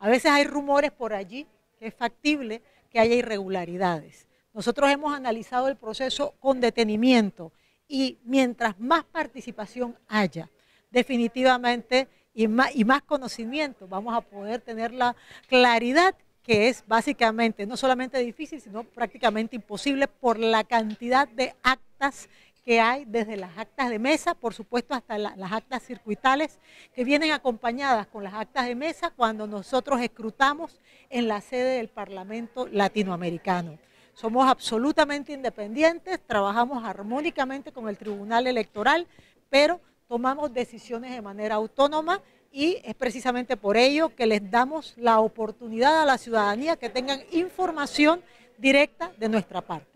A veces hay rumores por allí que es factible que haya irregularidades. Nosotros hemos analizado el proceso con detenimiento y mientras más participación haya, definitivamente y más, conocimiento, vamos a poder tener la claridad que es básicamente no solamente difícil, sino prácticamente imposible por la cantidad de actas que hay desde las actas de mesa, por supuesto hasta las actas circuitales, que vienen acompañadas con las actas de mesa cuando nosotros escrutamos en la sede del Parlamento Latinoamericano. Somos absolutamente independientes, trabajamos armónicamente con el Tribunal Electoral, pero tomamos decisiones de manera autónoma y es precisamente por ello que les damos la oportunidad a la ciudadanía que tengan información directa de nuestra parte.